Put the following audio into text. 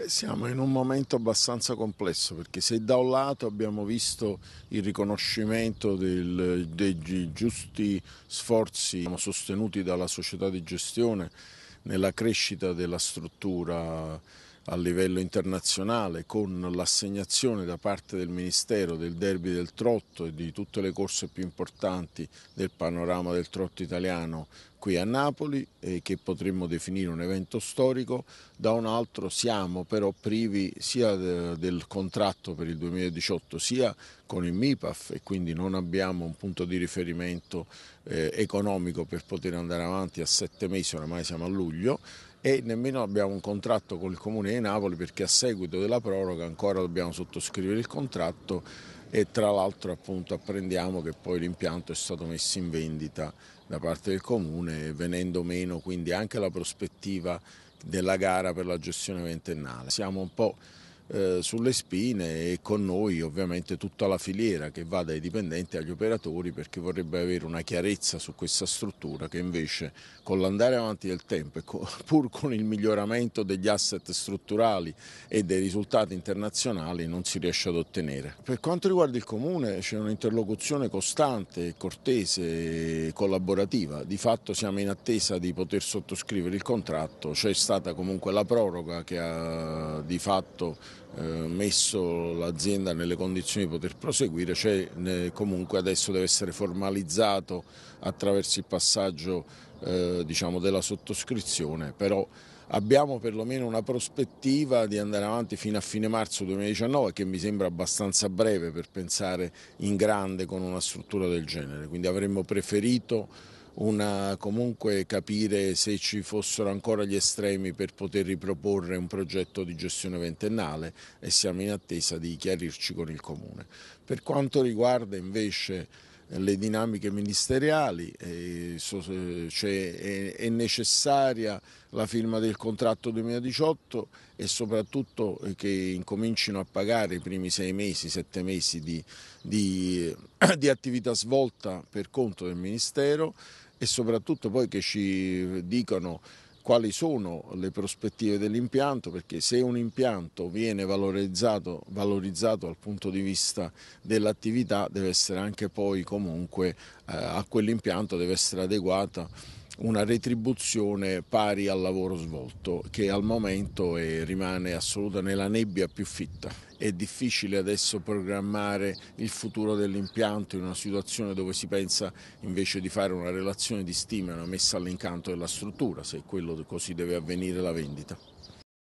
Eh, siamo in un momento abbastanza complesso perché se da un lato abbiamo visto il riconoscimento del, dei giusti sforzi sostenuti dalla società di gestione nella crescita della struttura a livello internazionale con l'assegnazione da parte del Ministero del derby del trotto e di tutte le corse più importanti del panorama del trotto italiano qui a Napoli eh, che potremmo definire un evento storico, da un altro siamo però privi sia del contratto per il 2018 sia con il MIPAF e quindi non abbiamo un punto di riferimento eh, economico per poter andare avanti a sette mesi, oramai siamo a luglio e nemmeno abbiamo un contratto con il Comune di Napoli perché a seguito della proroga ancora dobbiamo sottoscrivere il contratto e tra l'altro appunto apprendiamo che poi l'impianto è stato messo in vendita da parte del Comune venendo meno quindi anche la prospettiva della gara per la gestione ventennale. Siamo un po' Eh, sulle spine e con noi ovviamente tutta la filiera che va dai dipendenti agli operatori perché vorrebbe avere una chiarezza su questa struttura che invece con l'andare avanti del tempo e pur con il miglioramento degli asset strutturali e dei risultati internazionali non si riesce ad ottenere. Per quanto riguarda il Comune c'è un'interlocuzione costante, cortese e collaborativa, di fatto siamo in attesa di poter sottoscrivere il contratto, c'è stata comunque la proroga che ha di fatto eh, messo l'azienda nelle condizioni di poter proseguire, cioè comunque adesso deve essere formalizzato attraverso il passaggio eh, diciamo, della sottoscrizione, però abbiamo perlomeno una prospettiva di andare avanti fino a fine marzo 2019 che mi sembra abbastanza breve per pensare in grande con una struttura del genere, quindi avremmo preferito una, comunque capire se ci fossero ancora gli estremi per poter riproporre un progetto di gestione ventennale e siamo in attesa di chiarirci con il Comune. Per quanto riguarda invece le dinamiche ministeriali, cioè è necessaria la firma del contratto 2018 e soprattutto che incomincino a pagare i primi sei mesi, sette mesi di, di, di attività svolta per conto del Ministero e soprattutto poi che ci dicano quali sono le prospettive dell'impianto, perché se un impianto viene valorizzato, valorizzato dal punto di vista dell'attività deve essere anche poi comunque eh, a quell'impianto deve essere adeguata una retribuzione pari al lavoro svolto che al momento è, rimane assoluta nella nebbia più fitta. È difficile adesso programmare il futuro dell'impianto in una situazione dove si pensa invece di fare una relazione di stima, una messa all'incanto della struttura, se è quello così deve avvenire la vendita.